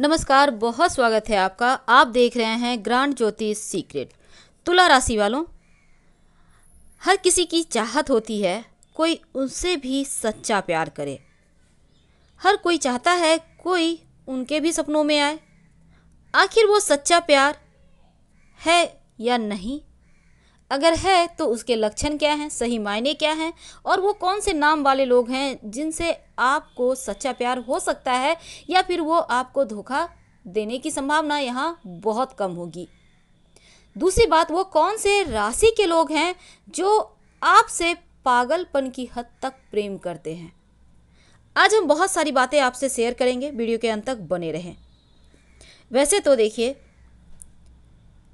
नमस्कार बहुत स्वागत है आपका आप देख रहे हैं ग्रांड ज्योतिष सीक्रेट तुला राशि वालों हर किसी की चाहत होती है कोई उनसे भी सच्चा प्यार करे हर कोई चाहता है कोई उनके भी सपनों में आए आखिर वो सच्चा प्यार है या नहीं अगर है तो उसके लक्षण क्या हैं सही मायने क्या हैं और वो कौन से नाम वाले लोग हैं जिनसे आपको सच्चा प्यार हो सकता है या फिर वो आपको धोखा देने की संभावना यहाँ बहुत कम होगी दूसरी बात वो कौन से राशि के लोग हैं जो आपसे पागलपन की हद तक प्रेम करते हैं आज हम बहुत सारी बातें आपसे शेयर करेंगे वीडियो के अंत तक बने रहें वैसे तो देखिए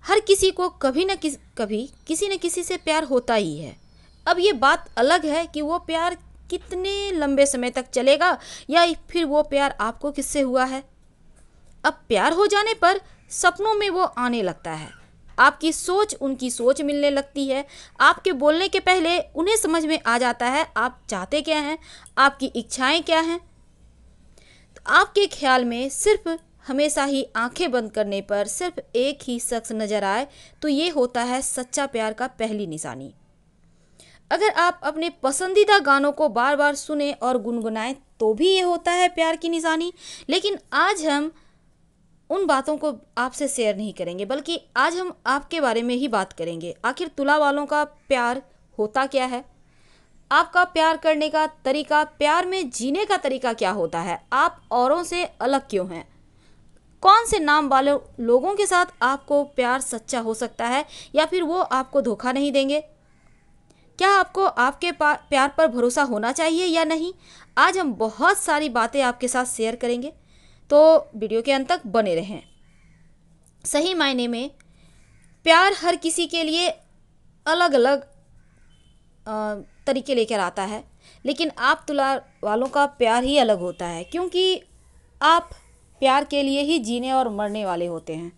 हर किसी को कभी न किस कभी किसी न किसी से प्यार होता ही है अब ये बात अलग है कि वो प्यार कितने लंबे समय तक चलेगा या फिर वो प्यार आपको किससे हुआ है अब प्यार हो जाने पर सपनों में वो आने लगता है आपकी सोच उनकी सोच मिलने लगती है आपके बोलने के पहले उन्हें समझ में आ जाता है आप चाहते क्या हैं आपकी इच्छाएं क्या हैं तो आपके ख्याल में सिर्फ हमेशा ही आंखें बंद करने पर सिर्फ एक ही शख्स नज़र आए तो ये होता है सच्चा प्यार का पहली निशानी अगर आप अपने पसंदीदा गानों को बार बार सुने और गुनगुनाएं तो भी ये होता है प्यार की निशानी लेकिन आज हम उन बातों को आपसे शेयर नहीं करेंगे बल्कि आज हम आपके बारे में ही बात करेंगे आखिर तुला वालों का प्यार होता क्या है आपका प्यार करने का तरीका प्यार में जीने का तरीका क्या होता है आप औरों से अलग क्यों हैं कौन से नाम वाले लोगों के साथ आपको प्यार सच्चा हो सकता है या फिर वो आपको धोखा नहीं देंगे क्या आपको आपके प्यार पर भरोसा होना चाहिए या नहीं आज हम बहुत सारी बातें आपके साथ शेयर करेंगे तो वीडियो के अंत तक बने रहें सही मायने में प्यार हर किसी के लिए अलग अलग तरीके लेकर आता है लेकिन आप तुला वालों का प्यार ही अलग होता है क्योंकि आप प्यार के लिए ही जीने और मरने वाले होते हैं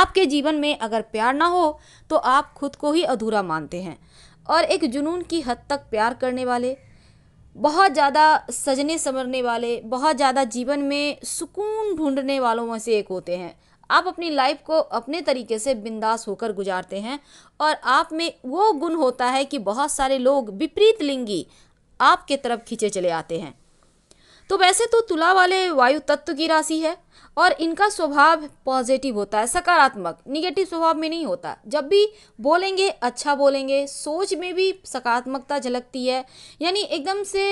आपके जीवन में अगर प्यार ना हो तो आप खुद को ही अधूरा मानते हैं और एक जुनून की हद तक प्यार करने वाले बहुत ज़्यादा सजने संवरने वाले बहुत ज़्यादा जीवन में सुकून ढूंढने वालों में से एक होते हैं आप अपनी लाइफ को अपने तरीके से बिंदास होकर गुजारते हैं और आप में वो गुण होता है कि बहुत सारे लोग विपरीत लिंगी आपके तरफ खींचे चले आते हैं तो वैसे तो तुला वाले वायु तत्व की राशि है और इनका स्वभाव पॉजिटिव होता है सकारात्मक निगेटिव स्वभाव में नहीं होता जब भी बोलेंगे अच्छा बोलेंगे सोच में भी सकारात्मकता झलकती है यानी एकदम से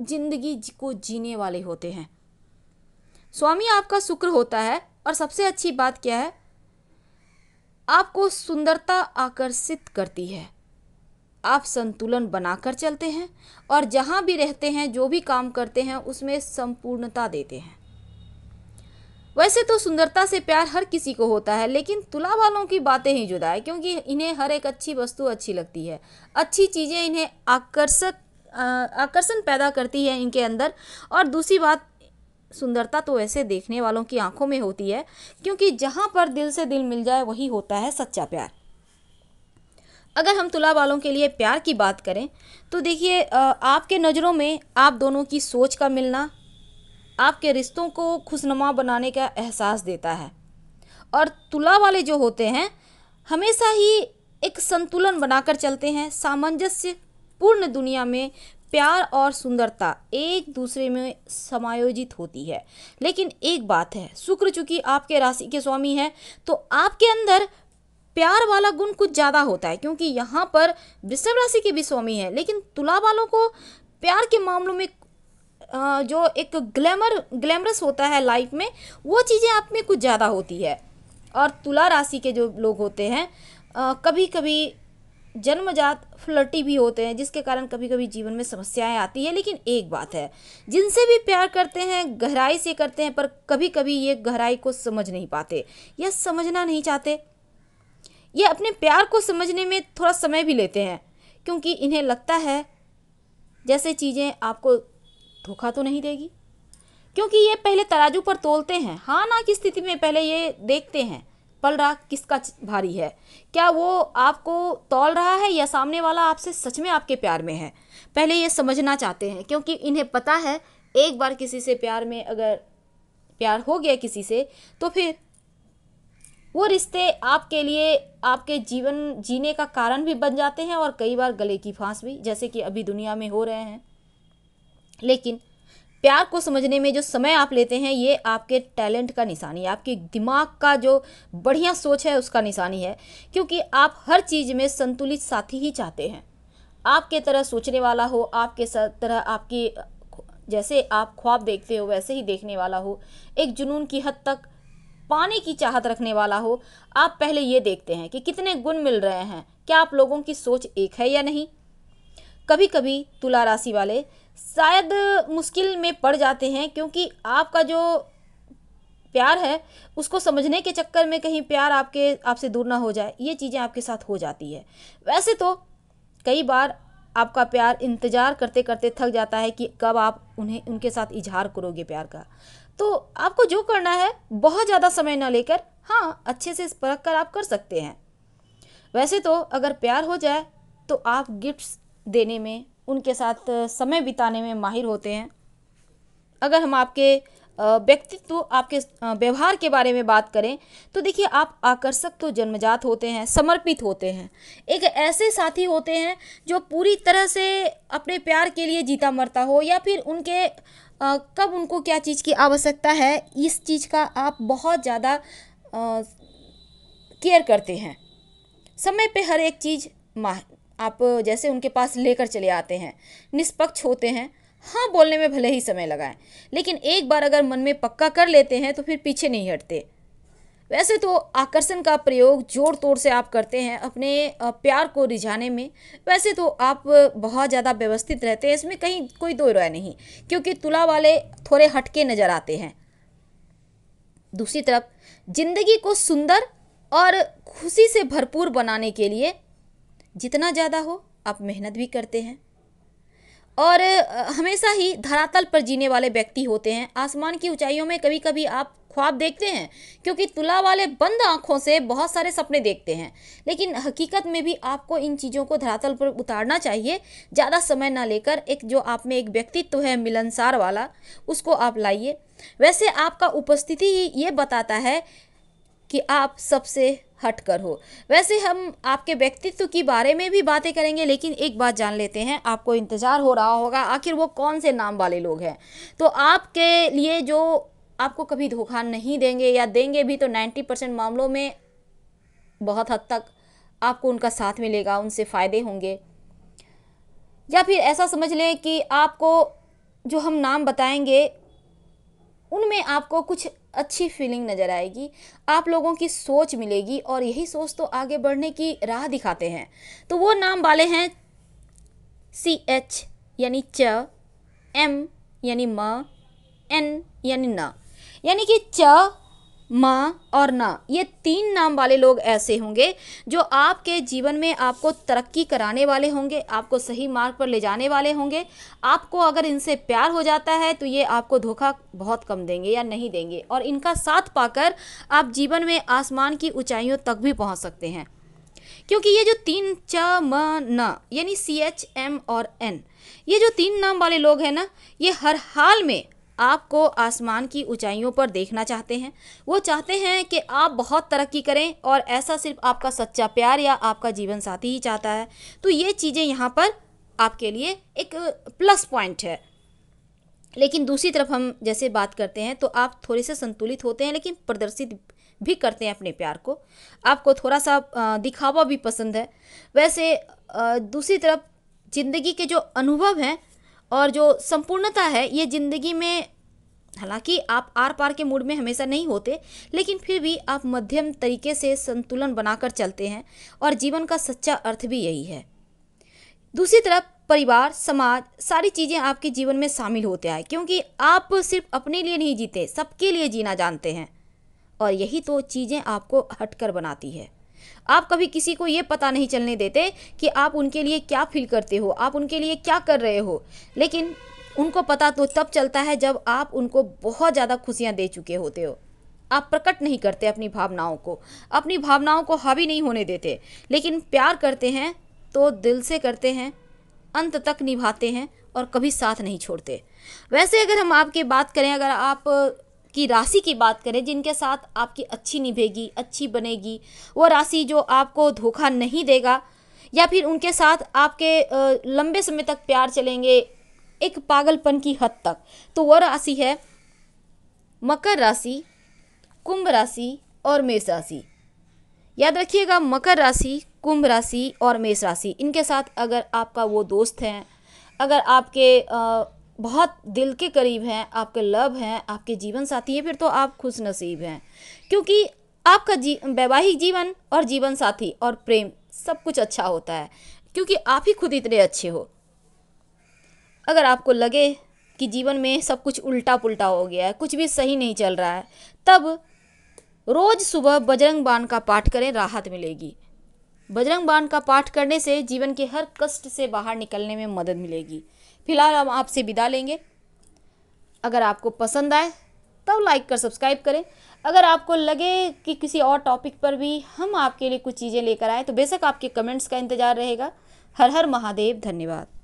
जिंदगी को जीने वाले होते हैं स्वामी आपका शुक्र होता है और सबसे अच्छी बात क्या है आपको सुंदरता आकर्षित करती है आप संतुलन बनाकर चलते हैं और जहाँ भी रहते हैं जो भी काम करते हैं उसमें संपूर्णता देते हैं वैसे तो सुंदरता से प्यार हर किसी को होता है लेकिन तुला वालों की बातें ही जुदा है क्योंकि इन्हें हर एक अच्छी वस्तु अच्छी लगती है अच्छी चीज़ें इन्हें आकर्षक आकर्षण पैदा करती है इनके अंदर और दूसरी बात सुंदरता तो ऐसे देखने वालों की आंखों में होती है क्योंकि जहाँ पर दिल से दिल मिल जाए वही होता है सच्चा प्यार अगर हम तुला वालों के लिए प्यार की बात करें तो देखिए आपके नज़रों में आप दोनों की सोच का मिलना आपके रिश्तों को खुशनुमा बनाने का एहसास देता है और तुला वाले जो होते हैं हमेशा ही एक संतुलन बनाकर चलते हैं सामंजस्य पूर्ण दुनिया में प्यार और सुंदरता एक दूसरे में समायोजित होती है लेकिन एक बात है शुक्र चूंकि आपके राशि के स्वामी हैं तो आपके अंदर प्यार वाला गुण कुछ ज़्यादा होता है क्योंकि यहाँ पर वृषभ राशि के भी स्वामी हैं लेकिन तुला वालों को प्यार के मामलों में जो एक ग्लैमर ग्लैमरस होता है लाइफ में वो चीज़ें आप में कुछ ज़्यादा होती है और तुला राशि के जो लोग होते हैं कभी कभी जन्मजात फ्लर्टी भी होते हैं जिसके कारण कभी कभी जीवन में समस्याएं आती है लेकिन एक बात है जिनसे भी प्यार करते हैं गहराई से करते हैं पर कभी कभी ये गहराई को समझ नहीं पाते या समझना नहीं चाहते ये अपने प्यार को समझने में थोड़ा समय भी लेते हैं क्योंकि इन्हें लगता है जैसे चीज़ें आपको धोखा तो नहीं देगी क्योंकि ये पहले तराजू पर तोलते हैं हाँ ना की स्थिति में पहले ये देखते हैं पल रहा किसका भारी है क्या वो आपको तोल रहा है या सामने वाला आपसे सच में आपके प्यार में है पहले ये समझना चाहते हैं क्योंकि इन्हें पता है एक बार किसी से प्यार में अगर प्यार हो गया किसी से तो फिर वो रिश्ते आपके लिए आपके जीवन जीने का कारण भी बन जाते हैं और कई बार गले की फांस भी जैसे कि अभी दुनिया में हो रहे हैं लेकिन प्यार को समझने में जो समय आप लेते हैं ये आपके टैलेंट का निशानी है आपके दिमाग का जो बढ़िया सोच है उसका निशानी है क्योंकि आप हर चीज़ में संतुलित साथी ही चाहते हैं आपके तरह सोचने वाला हो आपके तरह आपकी जैसे आप ख्वाब देखते हो वैसे ही देखने वाला हो एक जुनून की हद तक पाने की चाहत रखने वाला हो आप पहले ये देखते हैं कि कितने गुण मिल रहे हैं क्या आप लोगों की सोच एक है या नहीं कभी कभी तुला राशि वाले शायद मुश्किल में पड़ जाते हैं क्योंकि आपका जो प्यार है उसको समझने के चक्कर में कहीं प्यार आपके आपसे दूर ना हो जाए ये चीज़ें आपके साथ हो जाती है वैसे तो कई बार आपका प्यार इंतज़ार करते करते थक जाता है कि कब आप उन्हें उनके साथ इजहार करोगे प्यार का तो आपको जो करना है बहुत ज़्यादा समय ना लेकर हाँ अच्छे से परख कर आप कर सकते हैं वैसे तो अगर प्यार हो जाए तो आप गिफ्ट्स देने में उनके साथ समय बिताने में माहिर होते हैं अगर हम आपके व्यक्तित्व आपके व्यवहार के बारे में बात करें तो देखिए आप आकर्षक तो जन्मजात होते हैं समर्पित होते हैं एक ऐसे साथी होते हैं जो पूरी तरह से अपने प्यार के लिए जीता मरता हो या फिर उनके कब उनको क्या चीज़ की आवश्यकता है इस चीज़ का आप बहुत ज़्यादा केयर करते हैं समय पे हर एक चीज़ आप जैसे उनके पास लेकर चले आते हैं निष्पक्ष होते हैं हाँ बोलने में भले ही समय लगाएं लेकिन एक बार अगर मन में पक्का कर लेते हैं तो फिर पीछे नहीं हटते वैसे तो आकर्षण का प्रयोग जोर तोड़ से आप करते हैं अपने प्यार को रिझाने में वैसे तो आप बहुत ज़्यादा व्यवस्थित रहते हैं इसमें कहीं कोई दो राय नहीं क्योंकि तुला वाले थोड़े हटके नज़र आते हैं दूसरी तरफ जिंदगी को सुंदर और खुशी से भरपूर बनाने के लिए जितना ज़्यादा हो आप मेहनत भी करते हैं और हमेशा ही धरातल पर जीने वाले व्यक्ति होते हैं आसमान की ऊंचाइयों में कभी कभी आप ख्वाब देखते हैं क्योंकि तुला वाले बंद आँखों से बहुत सारे सपने देखते हैं लेकिन हकीकत में भी आपको इन चीज़ों को धरातल पर उतारना चाहिए ज़्यादा समय ना लेकर एक जो आप में एक व्यक्तित्व है मिलनसार वाला उसको आप लाइए वैसे आपका उपस्थिति ही ये बताता है कि आप सबसे हट कर हो वैसे हम आपके व्यक्तित्व के बारे में भी बातें करेंगे लेकिन एक बात जान लेते हैं आपको इंतज़ार हो रहा होगा आखिर वो कौन से नाम वाले लोग हैं तो आपके लिए जो आपको कभी धोखा नहीं देंगे या देंगे भी तो 90 परसेंट मामलों में बहुत हद तक आपको उनका साथ मिलेगा उनसे फ़ायदे होंगे या फिर ऐसा समझ लें कि आपको जो हम नाम बताएंगे उनमें आपको कुछ अच्छी फीलिंग नज़र आएगी आप लोगों की सोच मिलेगी और यही सोच तो आगे बढ़ने की राह दिखाते हैं तो वो नाम वाले हैं सी एच यानी च एम यानी म एन यानी न यानी कि च माँ और ना ये तीन नाम वाले लोग ऐसे होंगे जो आपके जीवन में आपको तरक्की कराने वाले होंगे आपको सही मार्ग पर ले जाने वाले होंगे आपको अगर इनसे प्यार हो जाता है तो ये आपको धोखा बहुत कम देंगे या नहीं देंगे और इनका साथ पाकर आप जीवन में आसमान की ऊंचाइयों तक भी पहुँच सकते हैं क्योंकि ये जो तीन च म न यानी सी एच एम और एन ये जो तीन नाम वाले लोग हैं ना ये हर हाल में आपको आसमान की ऊंचाइयों पर देखना चाहते हैं वो चाहते हैं कि आप बहुत तरक्की करें और ऐसा सिर्फ आपका सच्चा प्यार या आपका जीवन साथी ही चाहता है तो ये चीज़ें यहाँ पर आपके लिए एक प्लस पॉइंट है लेकिन दूसरी तरफ हम जैसे बात करते हैं तो आप थोड़े से संतुलित होते हैं लेकिन प्रदर्शित भी करते हैं अपने प्यार को आपको थोड़ा सा दिखावा भी पसंद है वैसे दूसरी तरफ ज़िंदगी के जो अनुभव हैं और जो संपूर्णता है ये ज़िंदगी में हालांकि आप आर पार के मूड में हमेशा नहीं होते लेकिन फिर भी आप मध्यम तरीके से संतुलन बनाकर चलते हैं और जीवन का सच्चा अर्थ भी यही है दूसरी तरफ परिवार समाज सारी चीज़ें आपके जीवन में शामिल होते आए क्योंकि आप सिर्फ अपने लिए नहीं जीते सबके लिए जीना जानते हैं और यही तो चीज़ें आपको हटकर बनाती है आप कभी किसी को ये पता नहीं चलने देते कि आप उनके लिए क्या फील करते हो आप उनके लिए क्या कर रहे हो लेकिन उनको पता तो तब चलता है जब आप उनको बहुत ज़्यादा खुशियाँ दे चुके होते हो आप प्रकट नहीं करते अपनी भावनाओं को अपनी भावनाओं को हावी नहीं होने देते लेकिन प्यार करते हैं तो दिल से करते हैं अंत तक निभाते हैं और कभी साथ नहीं छोड़ते वैसे अगर हम आपकी बात करें अगर आप की राशि की बात करें जिनके साथ आपकी अच्छी निभेगी अच्छी बनेगी वो राशि जो आपको धोखा नहीं देगा या फिर उनके साथ आपके लंबे समय तक प्यार चलेंगे एक पागलपन की हद तक तो वह राशि है मकर राशि कुंभ राशि और मेष राशि याद रखिएगा मकर राशि कुंभ राशि और मेष राशि इनके साथ अगर आपका वो दोस्त हैं अगर आपके आ, बहुत दिल के करीब हैं आपके लव हैं आपके जीवन साथी हैं फिर तो आप खुश नसीब हैं क्योंकि आपका जी वैवाहिक जीवन और जीवन साथी और प्रेम सब कुछ अच्छा होता है क्योंकि आप ही खुद इतने अच्छे हो अगर आपको लगे कि जीवन में सब कुछ उल्टा पुल्टा हो गया है कुछ भी सही नहीं चल रहा है तब रोज़ सुबह बजरंग बाण का पाठ करें राहत मिलेगी बजरंग बाण का पाठ करने से जीवन के हर कष्ट से बाहर निकलने में मदद मिलेगी फिलहाल हम आपसे विदा लेंगे अगर आपको पसंद आए तब लाइक कर सब्सक्राइब करें अगर आपको लगे कि किसी और टॉपिक पर भी हम आपके लिए कुछ चीज़ें लेकर आए तो बेशक आपके कमेंट्स का इंतज़ार रहेगा हर हर महादेव धन्यवाद